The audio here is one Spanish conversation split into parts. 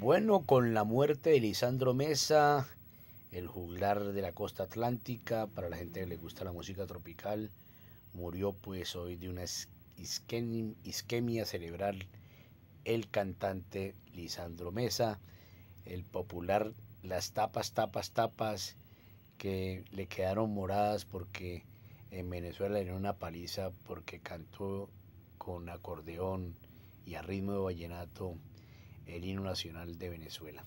Bueno, con la muerte de Lisandro Mesa, el juglar de la costa atlántica, para la gente que le gusta la música tropical, murió pues hoy de una isquemia cerebral el cantante Lisandro Mesa, el popular Las tapas, tapas, tapas, que le quedaron moradas porque en Venezuela era una paliza porque cantó con acordeón y a ritmo de vallenato el himno nacional de Venezuela.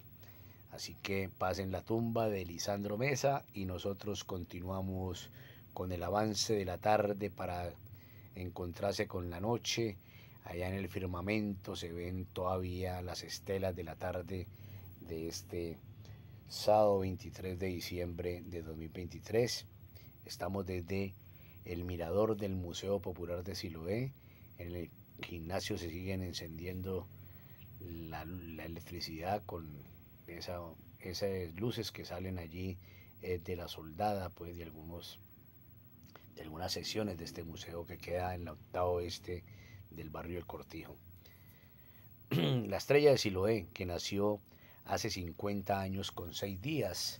Así que pasen la tumba de Lisandro Mesa y nosotros continuamos con el avance de la tarde para encontrarse con la noche. Allá en el firmamento se ven todavía las estelas de la tarde de este sábado 23 de diciembre de 2023. Estamos desde el mirador del Museo Popular de Siloé. En el gimnasio se siguen encendiendo la, electricidad con esas luces que salen allí eh, de la soldada, pues de algunos de algunas sesiones de este museo que queda en la octavo oeste del barrio El Cortijo. la estrella de Siloé, que nació hace 50 años con 6 días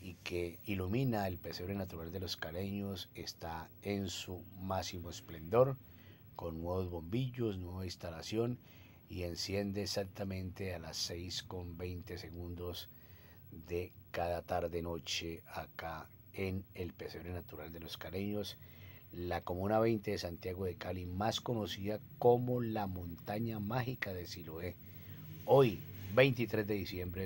y que ilumina el pesebre natural de los careños, está en su máximo esplendor, con nuevos bombillos, nueva instalación y enciende exactamente a las 6 con 20 segundos de cada tarde noche acá en el pesebre natural de los caleños, la comuna 20 de Santiago de Cali, más conocida como la montaña mágica de Siloé. Hoy, 23 de diciembre,